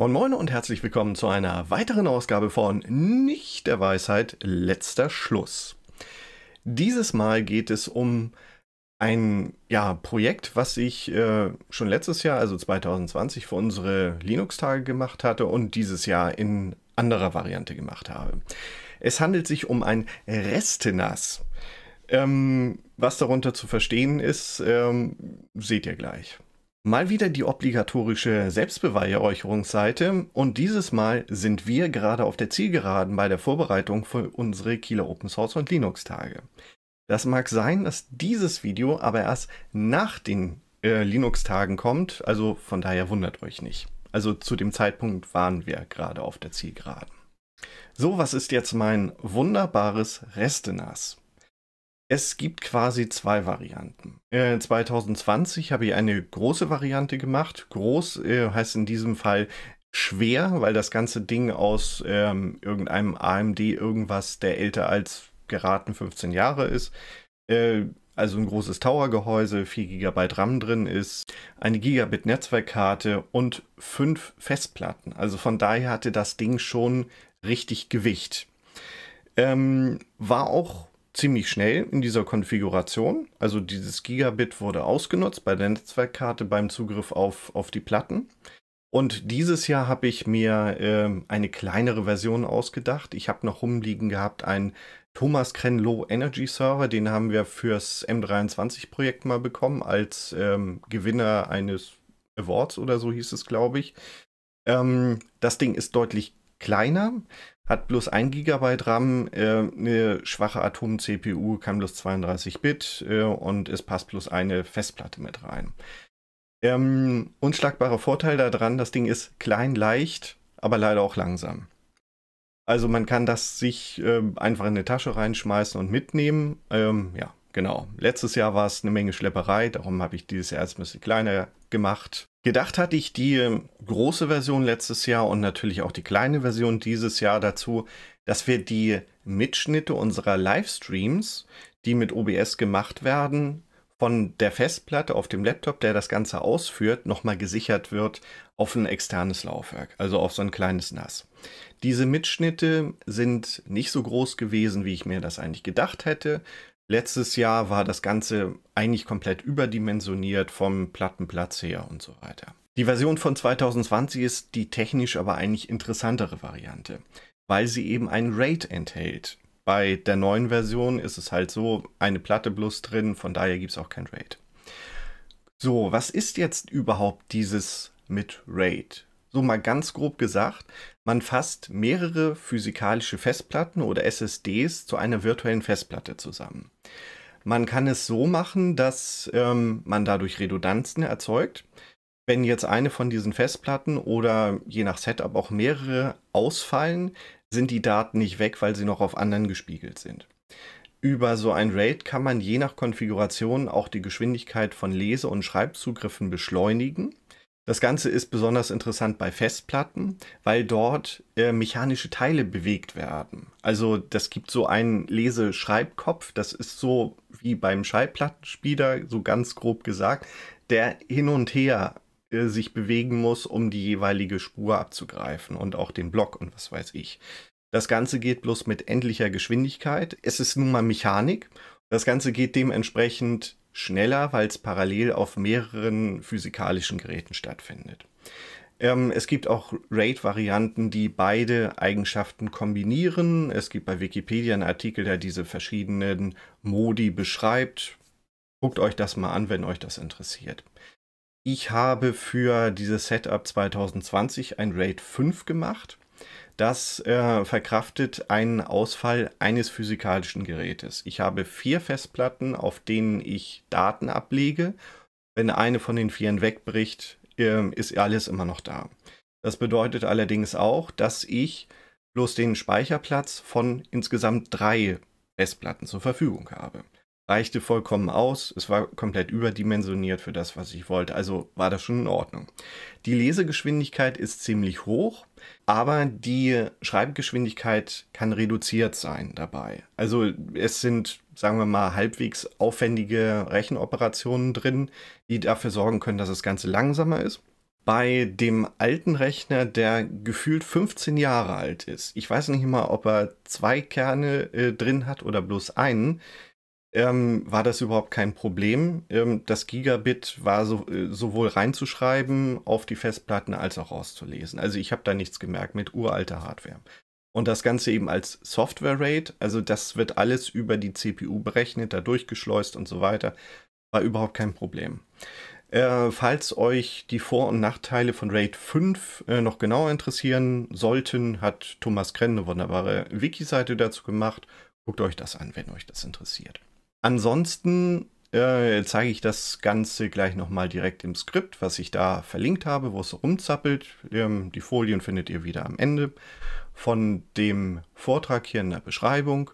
Moin Moin und herzlich willkommen zu einer weiteren Ausgabe von Nicht der Weisheit letzter Schluss. Dieses Mal geht es um ein ja, Projekt, was ich äh, schon letztes Jahr, also 2020, für unsere Linux-Tage gemacht hatte und dieses Jahr in anderer Variante gemacht habe. Es handelt sich um ein Restenas. Ähm, was darunter zu verstehen ist, ähm, seht ihr gleich. Mal wieder die obligatorische Selbstbeweihräucherungsseite und dieses Mal sind wir gerade auf der Zielgeraden bei der Vorbereitung für unsere Kieler Open Source und Linux Tage. Das mag sein, dass dieses Video aber erst nach den äh, Linux Tagen kommt, also von daher wundert euch nicht. Also zu dem Zeitpunkt waren wir gerade auf der Zielgeraden. So, was ist jetzt mein wunderbares Restenas? Es gibt quasi zwei Varianten. Äh, 2020 habe ich eine große Variante gemacht. Groß äh, heißt in diesem Fall schwer, weil das ganze Ding aus ähm, irgendeinem AMD irgendwas, der älter als geraten 15 Jahre ist. Äh, also ein großes Tower-Gehäuse, 4 GB RAM drin ist, eine Gigabit-Netzwerkkarte und 5 Festplatten. Also von daher hatte das Ding schon richtig Gewicht. Ähm, war auch ziemlich schnell in dieser Konfiguration. Also dieses Gigabit wurde ausgenutzt bei der Netzwerkkarte beim Zugriff auf, auf die Platten. Und dieses Jahr habe ich mir äh, eine kleinere Version ausgedacht. Ich habe noch rumliegen gehabt einen Thomas Krenn Low Energy Server. Den haben wir fürs M23-Projekt mal bekommen als ähm, Gewinner eines Awards oder so hieß es, glaube ich. Ähm, das Ding ist deutlich kleiner, hat bloß 1 GB RAM, äh, eine schwache Atom-CPU, kann bloß 32 Bit äh, und es passt bloß eine Festplatte mit rein. Ähm, unschlagbarer Vorteil daran, das Ding ist klein, leicht, aber leider auch langsam. Also man kann das sich äh, einfach in eine Tasche reinschmeißen und mitnehmen. Ähm, ja, Genau. Letztes Jahr war es eine Menge Schlepperei, darum habe ich dieses Jahr erst ein bisschen kleiner gemacht. Gedacht hatte ich die ähm, große Version letztes Jahr und natürlich auch die kleine Version dieses Jahr dazu, dass wir die Mitschnitte unserer Livestreams, die mit OBS gemacht werden, von der Festplatte auf dem Laptop, der das Ganze ausführt, nochmal gesichert wird auf ein externes Laufwerk, also auf so ein kleines NAS. Diese Mitschnitte sind nicht so groß gewesen, wie ich mir das eigentlich gedacht hätte. Letztes Jahr war das Ganze eigentlich komplett überdimensioniert vom Plattenplatz her und so weiter. Die Version von 2020 ist die technisch aber eigentlich interessantere Variante, weil sie eben ein RAID enthält. Bei der neuen Version ist es halt so, eine Platte bloß drin, von daher gibt es auch kein RAID. So, was ist jetzt überhaupt dieses mit RAID? So mal ganz grob gesagt, man fasst mehrere physikalische Festplatten oder SSDs zu einer virtuellen Festplatte zusammen. Man kann es so machen, dass ähm, man dadurch Redundanzen erzeugt. Wenn jetzt eine von diesen Festplatten oder je nach Setup auch mehrere ausfallen, sind die Daten nicht weg, weil sie noch auf anderen gespiegelt sind. Über so ein RAID kann man je nach Konfiguration auch die Geschwindigkeit von Lese- und Schreibzugriffen beschleunigen das Ganze ist besonders interessant bei Festplatten, weil dort äh, mechanische Teile bewegt werden. Also das gibt so einen Leseschreibkopf, das ist so wie beim Schallplattenspieler, so ganz grob gesagt, der hin und her äh, sich bewegen muss, um die jeweilige Spur abzugreifen und auch den Block und was weiß ich. Das Ganze geht bloß mit endlicher Geschwindigkeit. Es ist nun mal Mechanik. Das Ganze geht dementsprechend schneller, weil es parallel auf mehreren physikalischen Geräten stattfindet. Ähm, es gibt auch RAID-Varianten, die beide Eigenschaften kombinieren. Es gibt bei Wikipedia einen Artikel, der diese verschiedenen Modi beschreibt. Guckt euch das mal an, wenn euch das interessiert. Ich habe für dieses Setup 2020 ein RAID 5 gemacht. Das äh, verkraftet einen Ausfall eines physikalischen Gerätes. Ich habe vier Festplatten, auf denen ich Daten ablege. Wenn eine von den vieren wegbricht, äh, ist alles immer noch da. Das bedeutet allerdings auch, dass ich bloß den Speicherplatz von insgesamt drei Festplatten zur Verfügung habe reichte vollkommen aus. Es war komplett überdimensioniert für das, was ich wollte. Also war das schon in Ordnung. Die Lesegeschwindigkeit ist ziemlich hoch, aber die Schreibgeschwindigkeit kann reduziert sein dabei. Also es sind, sagen wir mal, halbwegs aufwendige Rechenoperationen drin, die dafür sorgen können, dass das Ganze langsamer ist bei dem alten Rechner, der gefühlt 15 Jahre alt ist. Ich weiß nicht mal, ob er zwei Kerne äh, drin hat oder bloß einen ähm, war das überhaupt kein Problem. Ähm, das Gigabit war so, äh, sowohl reinzuschreiben auf die Festplatten als auch auszulesen. Also ich habe da nichts gemerkt mit uralter Hardware. Und das Ganze eben als Software-Rate, also das wird alles über die CPU berechnet, da durchgeschleust und so weiter, war überhaupt kein Problem. Äh, falls euch die Vor- und Nachteile von RAID 5 äh, noch genauer interessieren sollten, hat Thomas Krenn eine wunderbare Wiki-Seite dazu gemacht. Guckt euch das an, wenn euch das interessiert. Ansonsten äh, zeige ich das Ganze gleich nochmal direkt im Skript, was ich da verlinkt habe, wo es rumzappelt. Ähm, die Folien findet ihr wieder am Ende von dem Vortrag hier in der Beschreibung.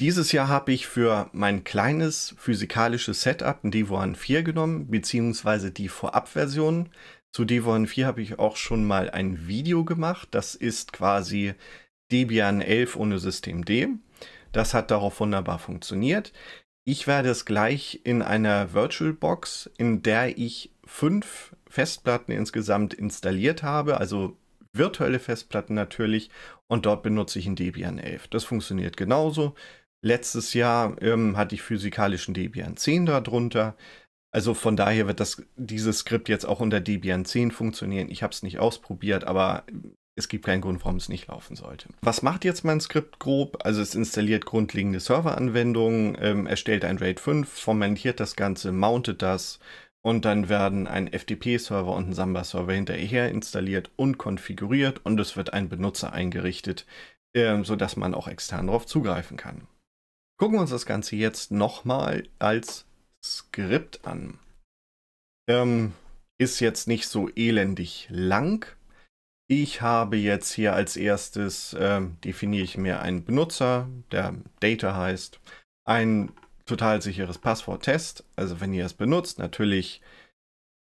Dieses Jahr habe ich für mein kleines physikalisches Setup ein Devoan 4 genommen, beziehungsweise die Vorabversion. Zu Devoan 4 habe ich auch schon mal ein Video gemacht. Das ist quasi Debian 11 ohne System D. Das hat darauf wunderbar funktioniert. Ich werde es gleich in einer VirtualBox, in der ich fünf Festplatten insgesamt installiert habe, also virtuelle Festplatten natürlich, und dort benutze ich ein Debian 11. Das funktioniert genauso. Letztes Jahr ähm, hatte ich physikalischen Debian 10 darunter. Also von daher wird das, dieses Skript jetzt auch unter Debian 10 funktionieren. Ich habe es nicht ausprobiert, aber es gibt keinen Grund, warum es nicht laufen sollte. Was macht jetzt mein Skript grob? Also es installiert grundlegende Serveranwendungen, ähm, erstellt ein RAID 5, formentiert das Ganze, mountet das und dann werden ein FTP-Server und ein Samba-Server hinterher installiert und konfiguriert und es wird ein Benutzer eingerichtet, äh, sodass man auch extern darauf zugreifen kann. Gucken wir uns das Ganze jetzt nochmal als Skript an. Ähm, ist jetzt nicht so elendig lang. Ich habe jetzt hier als erstes, äh, definiere ich mir einen Benutzer, der Data heißt, ein total sicheres Passwort-Test. Also wenn ihr es benutzt, natürlich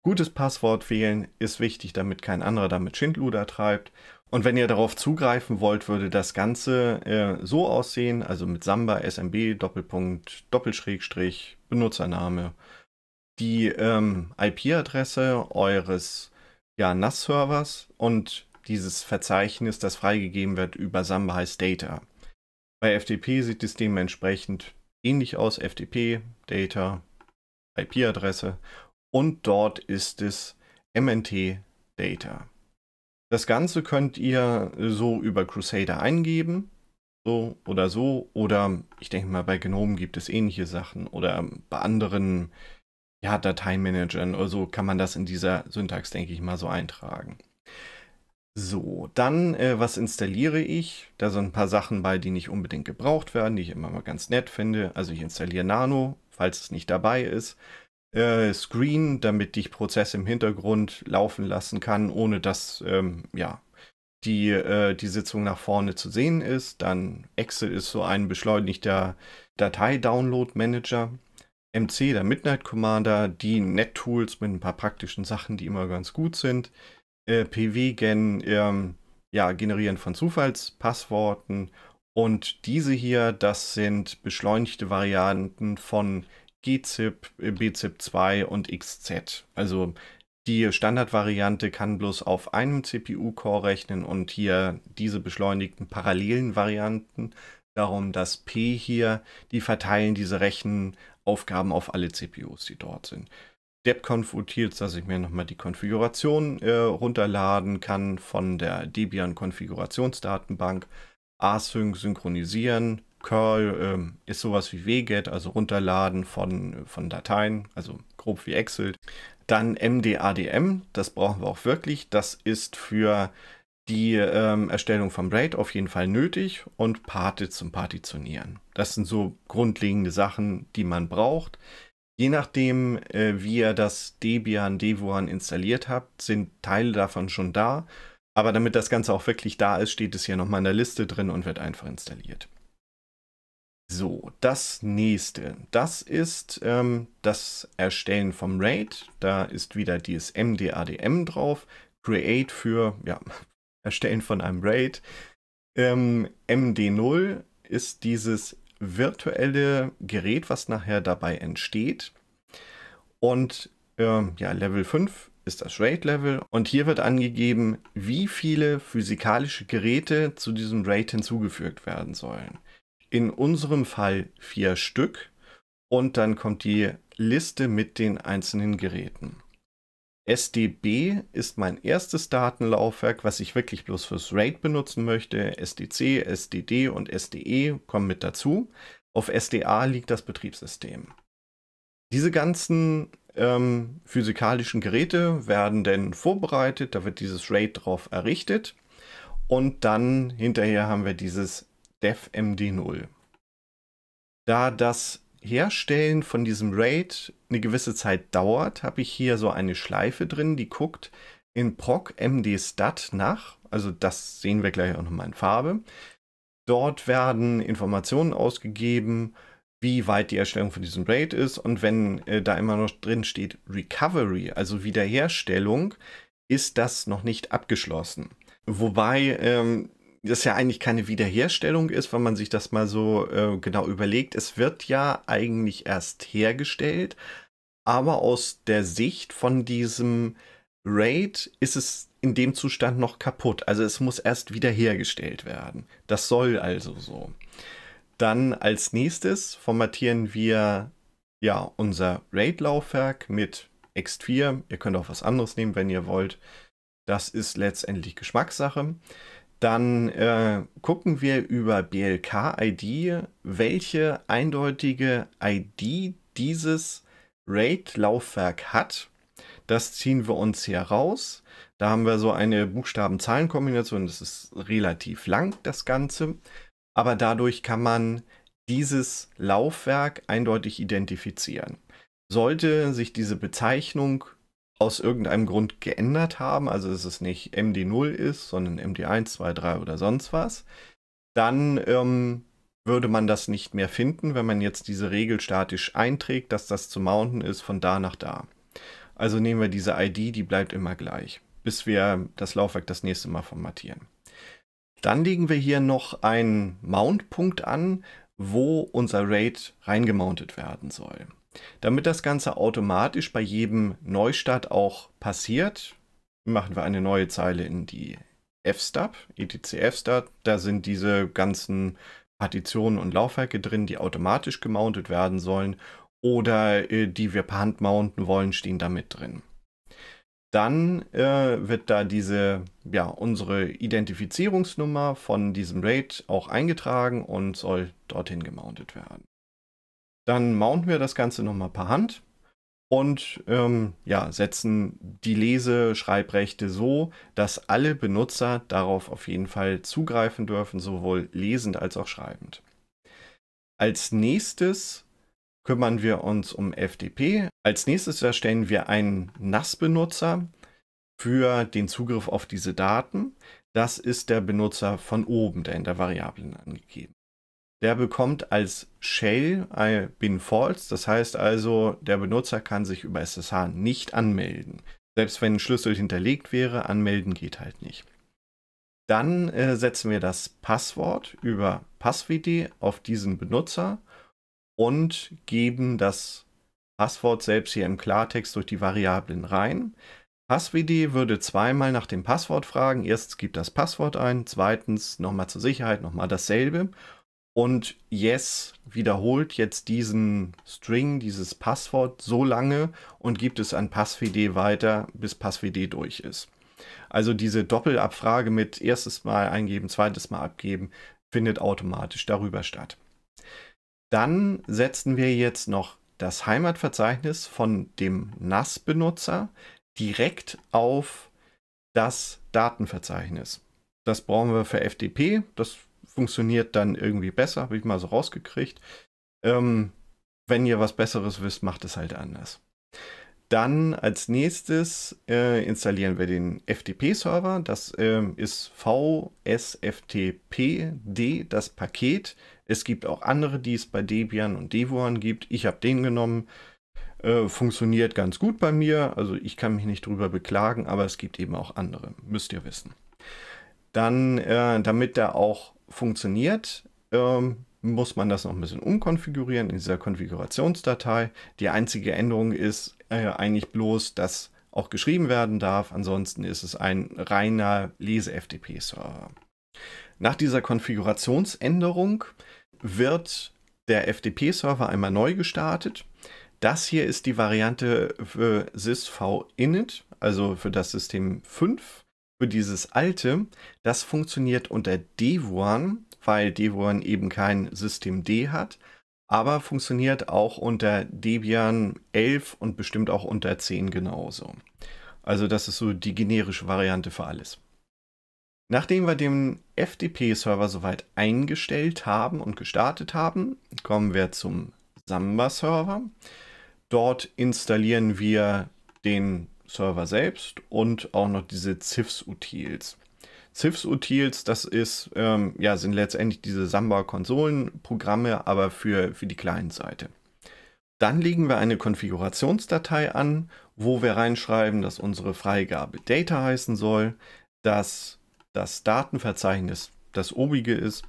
gutes Passwort wählen, ist wichtig, damit kein anderer damit Schindluder treibt. Und wenn ihr darauf zugreifen wollt, würde das Ganze äh, so aussehen, also mit Samba, SMB, Doppelpunkt, Doppelschrägstrich, Benutzername, die ähm, IP-Adresse eures ja, NAS-Servers und dieses Verzeichnis, das freigegeben wird über Samba heißt Data. Bei FTP sieht es dementsprechend ähnlich aus. FTP, Data, IP-Adresse und dort ist es MNT Data. Das Ganze könnt ihr so über Crusader eingeben, so oder so, oder ich denke mal, bei GNOME gibt es ähnliche Sachen oder bei anderen ja, Dateimanagern oder so kann man das in dieser Syntax, denke ich mal, so eintragen. So, dann, äh, was installiere ich? Da sind ein paar Sachen bei, die nicht unbedingt gebraucht werden, die ich immer mal ganz nett finde. Also ich installiere Nano, falls es nicht dabei ist. Äh, Screen, damit ich Prozesse im Hintergrund laufen lassen kann, ohne dass ähm, ja, die, äh, die Sitzung nach vorne zu sehen ist. Dann Excel ist so ein beschleunigter Datei-Download-Manager. MC, der Midnight Commander, die Net-Tools mit ein paar praktischen Sachen, die immer ganz gut sind äh, PW-Gen ähm, ja, Generieren von Zufallspassworten. Und diese hier, das sind beschleunigte Varianten von GZIP, äh, BZIP2 und XZ. Also die Standardvariante kann bloß auf einem CPU-Core rechnen und hier diese beschleunigten parallelen Varianten, darum das P hier, die verteilen diese Rechenaufgaben auf alle CPUs, die dort sind. Depp konfrontiert, dass ich mir nochmal die Konfiguration äh, runterladen kann von der Debian Konfigurationsdatenbank, async synchronisieren, curl äh, ist sowas wie wget, also runterladen von, von Dateien, also grob wie Excel. Dann mdadm, das brauchen wir auch wirklich, das ist für die ähm, Erstellung von RAID auf jeden Fall nötig und Party zum Partitionieren. Das sind so grundlegende Sachen, die man braucht. Je nachdem, äh, wie ihr das Debian, Devuan installiert habt, sind Teile davon schon da. Aber damit das Ganze auch wirklich da ist, steht es hier nochmal in der Liste drin und wird einfach installiert. So, das nächste, das ist ähm, das Erstellen vom RAID. Da ist wieder dieses MDADM drauf. Create für, ja, Erstellen von einem RAID. Ähm, MD0 ist dieses virtuelle Gerät, was nachher dabei entsteht. Und äh, ja, Level 5 ist das Rate level und hier wird angegeben, wie viele physikalische Geräte zu diesem Rate hinzugefügt werden sollen. In unserem Fall vier Stück und dann kommt die Liste mit den einzelnen Geräten. SDB ist mein erstes Datenlaufwerk, was ich wirklich bloß fürs RAID benutzen möchte. SDC, SDD und SDE kommen mit dazu. Auf SDA liegt das Betriebssystem. Diese ganzen ähm, physikalischen Geräte werden dann vorbereitet, da wird dieses RAID drauf errichtet und dann hinterher haben wir dieses DevMD0. Da das Herstellen von diesem RAID eine gewisse Zeit dauert, habe ich hier so eine Schleife drin, die guckt in proc MD Stat nach. Also das sehen wir gleich auch nochmal in Farbe. Dort werden Informationen ausgegeben, wie weit die Erstellung von diesem RAID ist. Und wenn äh, da immer noch drin steht Recovery, also Wiederherstellung, ist das noch nicht abgeschlossen. Wobei ähm, das ja eigentlich keine Wiederherstellung ist, wenn man sich das mal so äh, genau überlegt. Es wird ja eigentlich erst hergestellt, aber aus der Sicht von diesem Raid ist es in dem Zustand noch kaputt. Also es muss erst wiederhergestellt werden. Das soll also so. Dann als nächstes formatieren wir ja unser RAID-Laufwerk mit Ext4. Ihr könnt auch was anderes nehmen, wenn ihr wollt. Das ist letztendlich Geschmackssache. Dann äh, gucken wir über BLK-ID, welche eindeutige ID dieses RAID-Laufwerk hat. Das ziehen wir uns hier raus. Da haben wir so eine Buchstaben-Zahlen-Kombination. Das ist relativ lang, das Ganze. Aber dadurch kann man dieses Laufwerk eindeutig identifizieren. Sollte sich diese Bezeichnung aus irgendeinem Grund geändert haben, also dass es nicht MD0 ist, sondern MD1, 2, 3 oder sonst was, dann ähm, würde man das nicht mehr finden, wenn man jetzt diese Regel statisch einträgt, dass das zu mounten ist von da nach da. Also nehmen wir diese ID, die bleibt immer gleich, bis wir das Laufwerk das nächste Mal formatieren. Dann legen wir hier noch einen Mount-Punkt an, wo unser RAID reingemountet werden soll. Damit das Ganze automatisch bei jedem Neustart auch passiert, machen wir eine neue Zeile in die fstab, etcfstab. Da sind diese ganzen Partitionen und Laufwerke drin, die automatisch gemountet werden sollen oder äh, die wir per Hand mounten wollen, stehen da mit drin. Dann äh, wird da diese, ja, unsere Identifizierungsnummer von diesem RAID auch eingetragen und soll dorthin gemountet werden. Dann mounten wir das Ganze nochmal per Hand und ähm, ja, setzen die Leseschreibrechte so, dass alle Benutzer darauf auf jeden Fall zugreifen dürfen, sowohl lesend als auch schreibend. Als nächstes kümmern wir uns um FDP. Als nächstes erstellen wir einen NAS-Benutzer für den Zugriff auf diese Daten. Das ist der Benutzer von oben, der in der Variablen angegeben der bekommt als Shell bin false, das heißt also, der Benutzer kann sich über SSH nicht anmelden. Selbst wenn ein Schlüssel hinterlegt wäre, anmelden geht halt nicht. Dann äh, setzen wir das Passwort über PassWD auf diesen Benutzer und geben das Passwort selbst hier im Klartext durch die Variablen rein. PassWD würde zweimal nach dem Passwort fragen. Erstens gibt das Passwort ein, zweitens nochmal zur Sicherheit nochmal dasselbe und yes wiederholt jetzt diesen String, dieses Passwort so lange und gibt es an PassVD weiter, bis PassVD durch ist. Also diese Doppelabfrage mit erstes Mal eingeben, zweites Mal abgeben, findet automatisch darüber statt. Dann setzen wir jetzt noch das Heimatverzeichnis von dem NAS-Benutzer direkt auf das Datenverzeichnis. Das brauchen wir für FDP, das funktioniert dann irgendwie besser, habe ich mal so rausgekriegt. Ähm, wenn ihr was Besseres wisst, macht es halt anders. Dann als nächstes äh, installieren wir den FTP-Server. Das äh, ist VSFTPD, das Paket. Es gibt auch andere, die es bei Debian und Devuan gibt. Ich habe den genommen. Äh, funktioniert ganz gut bei mir. Also ich kann mich nicht drüber beklagen, aber es gibt eben auch andere. Müsst ihr wissen. Dann, äh, damit da auch funktioniert, ähm, muss man das noch ein bisschen umkonfigurieren in dieser Konfigurationsdatei. Die einzige Änderung ist äh, eigentlich bloß, dass auch geschrieben werden darf. Ansonsten ist es ein reiner Lese-FTP-Server. Nach dieser Konfigurationsänderung wird der FTP-Server einmal neu gestartet. Das hier ist die Variante für sysv init, also für das System 5 für dieses alte, das funktioniert unter Devuan, weil Devuan eben kein System D hat, aber funktioniert auch unter Debian 11 und bestimmt auch unter 10 genauso. Also das ist so die generische Variante für alles. Nachdem wir den FTP-Server soweit eingestellt haben und gestartet haben, kommen wir zum Samba-Server. Dort installieren wir den Server selbst und auch noch diese CIFS-Utils. CIFS-Utils, das ist, ähm, ja, sind letztendlich diese Samba-Konsolen-Programme, aber für, für die Client-Seite. Dann legen wir eine Konfigurationsdatei an, wo wir reinschreiben, dass unsere Freigabe Data heißen soll, dass das Datenverzeichnis das obige ist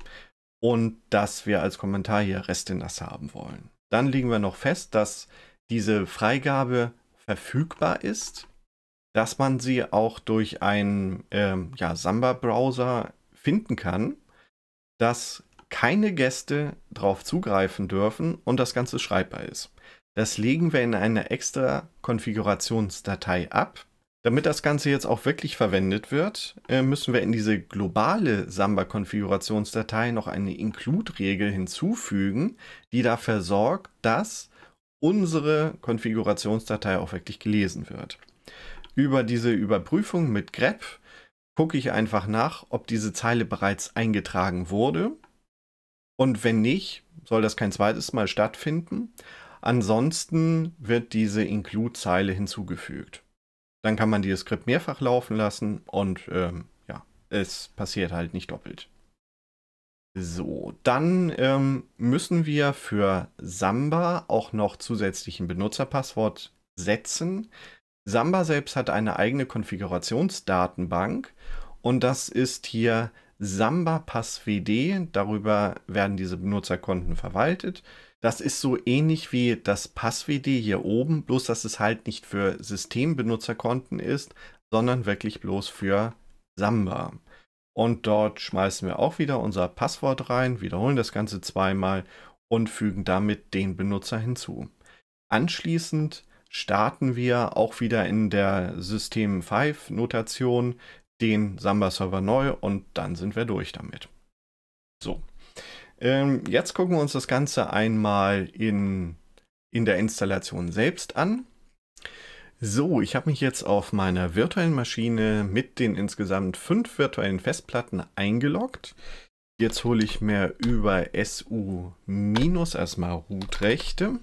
und dass wir als Kommentar hier Restenas haben wollen. Dann legen wir noch fest, dass diese Freigabe verfügbar ist, dass man sie auch durch einen ähm, ja, Samba-Browser finden kann, dass keine Gäste darauf zugreifen dürfen und das Ganze schreibbar ist. Das legen wir in einer extra Konfigurationsdatei ab. Damit das Ganze jetzt auch wirklich verwendet wird, äh, müssen wir in diese globale Samba-Konfigurationsdatei noch eine Include-Regel hinzufügen, die dafür sorgt, dass unsere Konfigurationsdatei auch wirklich gelesen wird. Über diese Überprüfung mit grep gucke ich einfach nach, ob diese Zeile bereits eingetragen wurde. Und wenn nicht, soll das kein zweites Mal stattfinden. Ansonsten wird diese Include-Zeile hinzugefügt. Dann kann man dieses Skript mehrfach laufen lassen und ähm, ja, es passiert halt nicht doppelt. So, dann ähm, müssen wir für Samba auch noch zusätzlich ein Benutzerpasswort setzen. Samba selbst hat eine eigene Konfigurationsdatenbank und das ist hier Samba PassWD. Darüber werden diese Benutzerkonten verwaltet. Das ist so ähnlich wie das PassWD hier oben, bloß dass es halt nicht für Systembenutzerkonten ist, sondern wirklich bloß für Samba. Und dort schmeißen wir auch wieder unser Passwort rein, wiederholen das Ganze zweimal und fügen damit den Benutzer hinzu. Anschließend starten wir auch wieder in der System 5 Notation den Samba Server neu und dann sind wir durch damit. So. Ähm, jetzt gucken wir uns das Ganze einmal in, in der Installation selbst an. So, ich habe mich jetzt auf meiner virtuellen Maschine mit den insgesamt fünf virtuellen Festplatten eingeloggt. Jetzt hole ich mir über SU- erstmal Root-Rechte.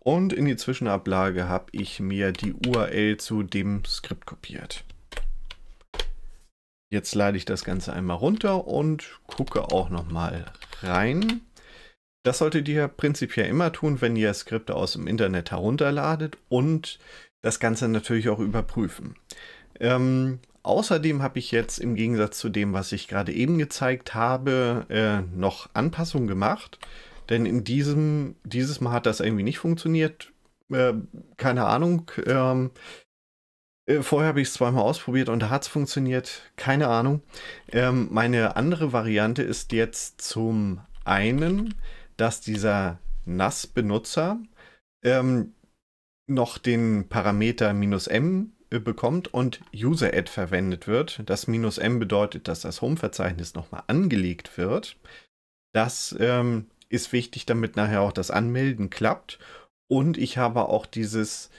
Und in die Zwischenablage habe ich mir die URL zu dem Skript kopiert. Jetzt lade ich das Ganze einmal runter und gucke auch nochmal rein. Das solltet ihr prinzipiell immer tun, wenn ihr Skripte aus dem Internet herunterladet und das Ganze natürlich auch überprüfen. Ähm, außerdem habe ich jetzt im Gegensatz zu dem, was ich gerade eben gezeigt habe, äh, noch Anpassungen gemacht. Denn in diesem, dieses Mal hat das irgendwie nicht funktioniert. Äh, keine Ahnung. Ähm, äh, Vorher habe ich es zweimal ausprobiert und da hat es funktioniert. Keine Ahnung. Ähm, meine andere Variante ist jetzt zum einen, dass dieser NAS-Benutzer ähm, noch den Parameter minus "-m äh, bekommt und user-add verwendet wird. Das minus "-m bedeutet, dass das Home-Verzeichnis nochmal angelegt wird. Das ähm, ist wichtig, damit nachher auch das Anmelden klappt. Und ich habe auch dieses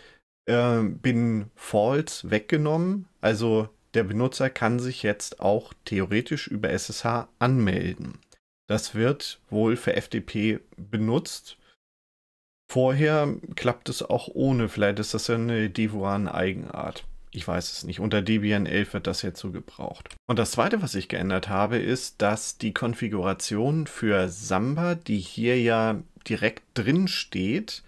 äh, bin false weggenommen. Also der Benutzer kann sich jetzt auch theoretisch über SSH anmelden. Das wird wohl für FTP benutzt. Vorher klappt es auch ohne. Vielleicht ist das ja eine Devuan-Eigenart. Ich weiß es nicht. Unter Debian 11 wird das jetzt so gebraucht. Und das zweite, was ich geändert habe, ist, dass die Konfiguration für Samba, die hier ja direkt drin steht,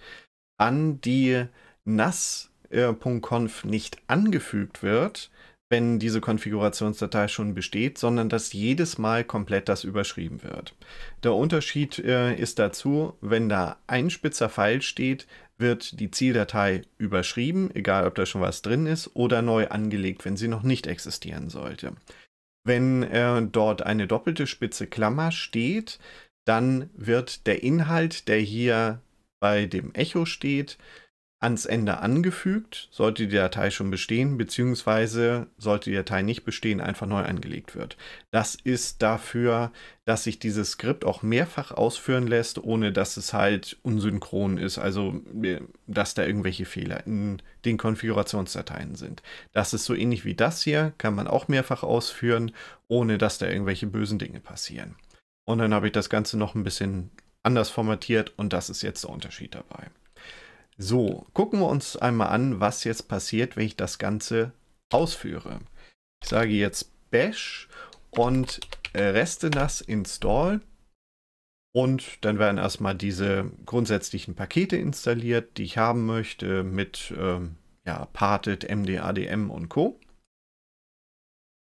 an die NAS.conf nicht angefügt wird, wenn diese Konfigurationsdatei schon besteht, sondern dass jedes Mal komplett das überschrieben wird. Der Unterschied äh, ist dazu, wenn da ein spitzer Pfeil steht, wird die Zieldatei überschrieben, egal ob da schon was drin ist, oder neu angelegt, wenn sie noch nicht existieren sollte. Wenn äh, dort eine doppelte spitze Klammer steht, dann wird der Inhalt, der hier bei dem Echo steht, ans Ende angefügt, sollte die Datei schon bestehen, beziehungsweise sollte die Datei nicht bestehen, einfach neu angelegt wird. Das ist dafür, dass sich dieses Skript auch mehrfach ausführen lässt, ohne dass es halt unsynchron ist, also äh, dass da irgendwelche Fehler in den Konfigurationsdateien sind. Das ist so ähnlich wie das hier, kann man auch mehrfach ausführen, ohne dass da irgendwelche bösen Dinge passieren. Und dann habe ich das Ganze noch ein bisschen anders formatiert und das ist jetzt der Unterschied dabei. So, gucken wir uns einmal an, was jetzt passiert, wenn ich das Ganze ausführe. Ich sage jetzt bash und äh, restenas install und dann werden erstmal diese grundsätzlichen Pakete installiert, die ich haben möchte mit ähm, ja, Parted, MDADM und Co.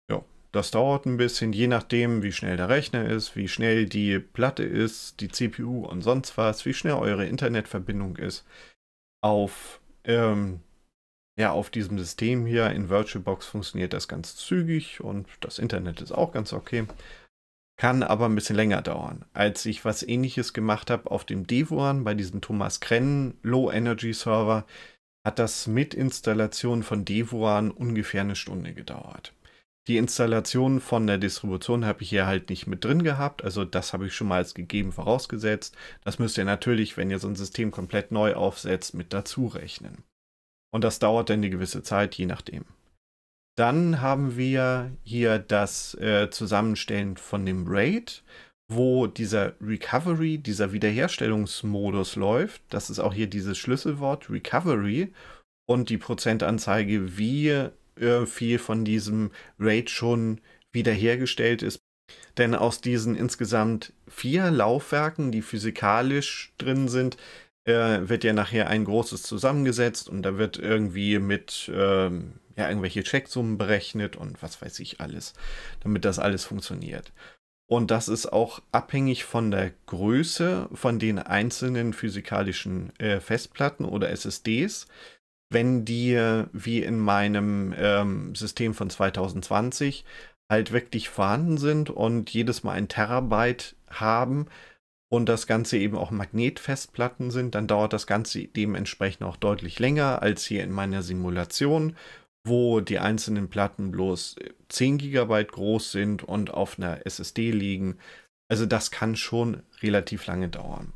Ja, das dauert ein bisschen, je nachdem, wie schnell der Rechner ist, wie schnell die Platte ist, die CPU und sonst was, wie schnell eure Internetverbindung ist auf, ähm, ja, auf diesem System hier in VirtualBox funktioniert das ganz zügig und das Internet ist auch ganz okay. Kann aber ein bisschen länger dauern. Als ich was ähnliches gemacht habe auf dem Devoan bei diesem Thomas Krennen Low Energy Server, hat das mit Installation von Devoan ungefähr eine Stunde gedauert. Die Installation von der Distribution habe ich hier halt nicht mit drin gehabt, also das habe ich schon mal als gegeben vorausgesetzt. Das müsst ihr natürlich, wenn ihr so ein System komplett neu aufsetzt, mit dazu rechnen. Und das dauert dann eine gewisse Zeit, je nachdem. Dann haben wir hier das äh, Zusammenstellen von dem RAID, wo dieser Recovery, dieser Wiederherstellungsmodus läuft. Das ist auch hier dieses Schlüsselwort Recovery und die Prozentanzeige, wie äh, viel von diesem Raid schon wiederhergestellt ist. Denn aus diesen insgesamt vier Laufwerken, die physikalisch drin sind, äh, wird ja nachher ein großes zusammengesetzt und da wird irgendwie mit ähm, ja, irgendwelche Checksummen berechnet und was weiß ich alles, damit das alles funktioniert. Und das ist auch abhängig von der Größe von den einzelnen physikalischen äh, Festplatten oder SSDs wenn die wie in meinem ähm, System von 2020 halt wirklich vorhanden sind und jedes Mal ein Terabyte haben und das Ganze eben auch Magnetfestplatten sind, dann dauert das Ganze dementsprechend auch deutlich länger als hier in meiner Simulation, wo die einzelnen Platten bloß 10 äh, GB groß sind und auf einer SSD liegen. Also das kann schon relativ lange dauern.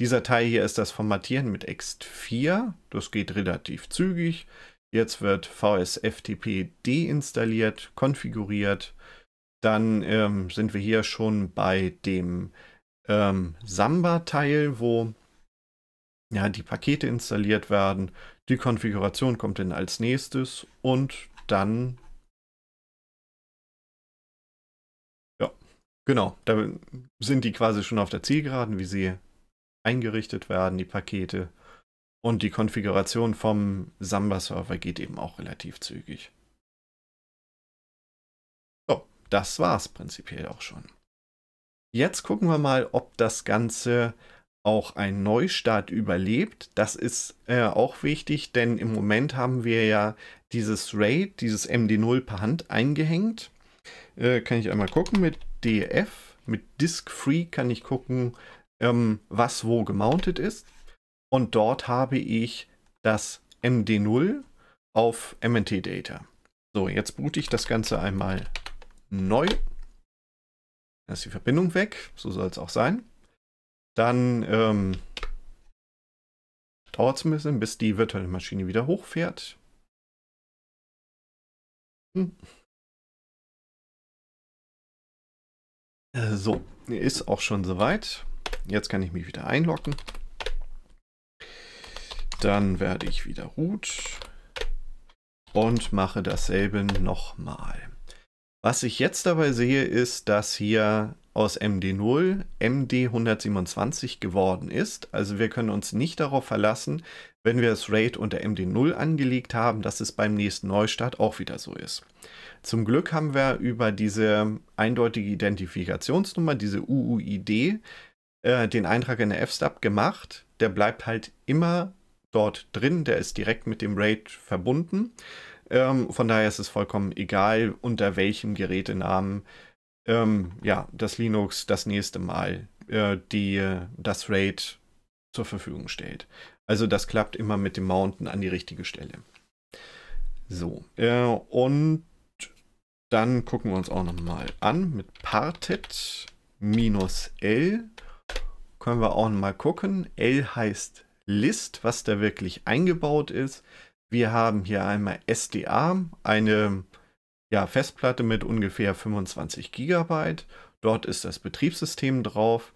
Dieser Teil hier ist das Formatieren mit ext4. Das geht relativ zügig. Jetzt wird VSFTP deinstalliert, konfiguriert. Dann ähm, sind wir hier schon bei dem ähm, Samba-Teil, wo ja, die Pakete installiert werden. Die Konfiguration kommt dann als nächstes und dann. Ja, genau. Da sind die quasi schon auf der Zielgeraden, wie sie eingerichtet werden, die Pakete. Und die Konfiguration vom Samba-Server geht eben auch relativ zügig. So, das war's prinzipiell auch schon. Jetzt gucken wir mal, ob das Ganze auch ein Neustart überlebt. Das ist äh, auch wichtig, denn im Moment haben wir ja dieses RAID, dieses MD0 per Hand eingehängt. Äh, kann ich einmal gucken mit DF. Mit Disk Free kann ich gucken, ähm, was wo gemountet ist. Und dort habe ich das MD0 auf MNT Data. So, jetzt boote ich das Ganze einmal neu. Da ist die Verbindung weg, so soll es auch sein. Dann ähm, dauert es ein bisschen, bis die virtuelle Maschine wieder hochfährt. Hm. Äh, so, ist auch schon soweit. Jetzt kann ich mich wieder einloggen. Dann werde ich wieder root und mache dasselbe nochmal. Was ich jetzt dabei sehe, ist, dass hier aus MD0 MD127 geworden ist. Also wir können uns nicht darauf verlassen, wenn wir das RAID unter MD0 angelegt haben, dass es beim nächsten Neustart auch wieder so ist. Zum Glück haben wir über diese eindeutige Identifikationsnummer, diese UUID, äh, den Eintrag in der f FSTAB gemacht. Der bleibt halt immer dort drin. Der ist direkt mit dem RAID verbunden. Ähm, von daher ist es vollkommen egal, unter welchem Gerätenamen ähm, ja, das Linux das nächste Mal äh, die, äh, das RAID zur Verfügung stellt. Also das klappt immer mit dem Mounten an die richtige Stelle. So, äh, und dann gucken wir uns auch nochmal an mit Partet-L können wir auch mal gucken. L heißt List, was da wirklich eingebaut ist. Wir haben hier einmal SDA, eine ja, Festplatte mit ungefähr 25 GB. Dort ist das Betriebssystem drauf.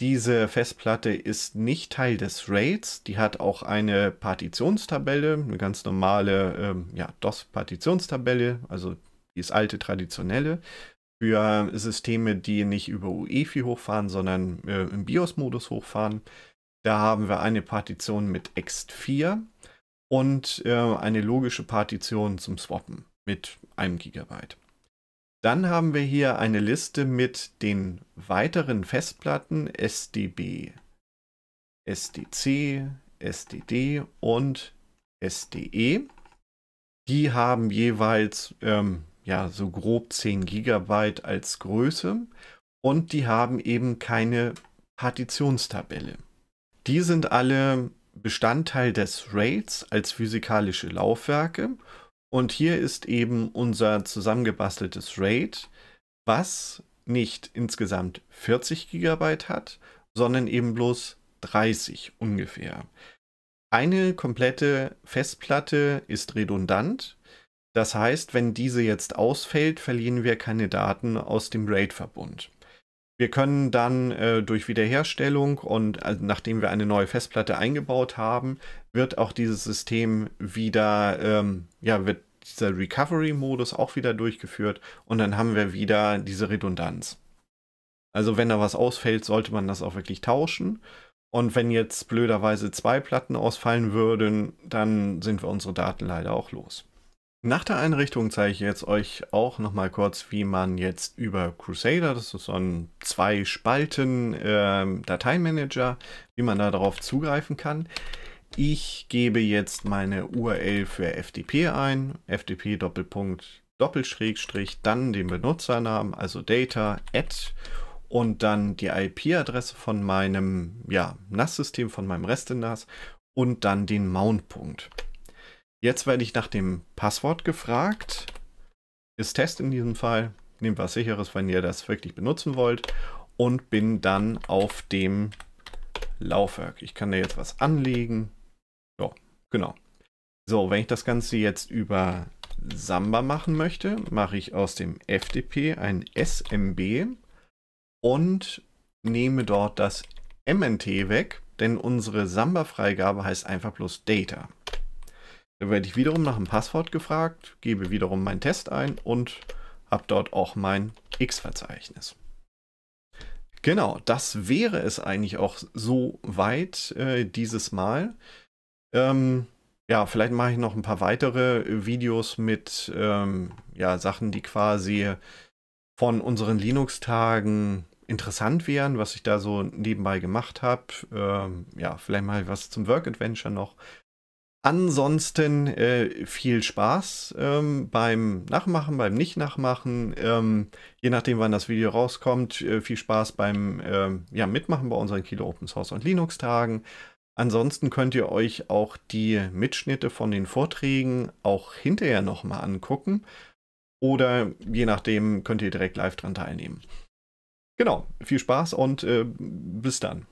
Diese Festplatte ist nicht Teil des RAIDs. Die hat auch eine Partitionstabelle, eine ganz normale ähm, ja, DOS-Partitionstabelle, also die ist alte traditionelle für Systeme, die nicht über UEFI hochfahren, sondern äh, im BIOS-Modus hochfahren. Da haben wir eine Partition mit ext4 und äh, eine logische Partition zum Swappen mit 1 GB. Dann haben wir hier eine Liste mit den weiteren Festplatten SDB, SDC, SDD und SDE. Die haben jeweils ähm, ja, so grob 10 Gigabyte als Größe und die haben eben keine Partitionstabelle. Die sind alle Bestandteil des RAIDs als physikalische Laufwerke und hier ist eben unser zusammengebasteltes RAID, was nicht insgesamt 40 GB hat, sondern eben bloß 30 ungefähr. Eine komplette Festplatte ist redundant. Das heißt, wenn diese jetzt ausfällt, verlieren wir keine Daten aus dem RAID-Verbund. Wir können dann äh, durch Wiederherstellung und also nachdem wir eine neue Festplatte eingebaut haben, wird auch dieses System wieder, ähm, ja, wird dieser Recovery-Modus auch wieder durchgeführt und dann haben wir wieder diese Redundanz. Also wenn da was ausfällt, sollte man das auch wirklich tauschen. Und wenn jetzt blöderweise zwei Platten ausfallen würden, dann sind wir unsere Daten leider auch los. Nach der Einrichtung zeige ich jetzt euch auch noch mal kurz, wie man jetzt über Crusader, das ist so ein zwei Spalten äh, Dateimanager, wie man da darauf zugreifen kann. Ich gebe jetzt meine URL für FDP ein, FDP Doppelpunkt Doppelschrägstrich, dann den Benutzernamen, also data at und dann die IP-Adresse von meinem ja, NAS-System, von meinem REST-NAS und dann den Mount-Punkt. Jetzt werde ich nach dem Passwort gefragt. Ist Test in diesem Fall. Nehmt was sicheres, wenn ihr das wirklich benutzen wollt. Und bin dann auf dem Laufwerk. Ich kann da jetzt was anlegen. Ja, genau. So, wenn ich das Ganze jetzt über Samba machen möchte, mache ich aus dem FDP ein SMB und nehme dort das MNT weg, denn unsere Samba-Freigabe heißt einfach bloß Data. Da werde ich wiederum nach dem Passwort gefragt, gebe wiederum meinen Test ein und habe dort auch mein X-Verzeichnis. Genau, das wäre es eigentlich auch so weit äh, dieses Mal. Ähm, ja, vielleicht mache ich noch ein paar weitere Videos mit ähm, ja, Sachen, die quasi von unseren Linux-Tagen interessant wären, was ich da so nebenbei gemacht habe. Ähm, ja, vielleicht mal was zum Work Adventure noch. Ansonsten äh, viel Spaß ähm, beim Nachmachen, beim Nicht-Nachmachen. Ähm, je nachdem, wann das Video rauskommt, äh, viel Spaß beim ähm, ja, Mitmachen bei unseren Kilo Open Source und Linux-Tagen. Ansonsten könnt ihr euch auch die Mitschnitte von den Vorträgen auch hinterher nochmal angucken. Oder je nachdem könnt ihr direkt live dran teilnehmen. Genau, viel Spaß und äh, bis dann.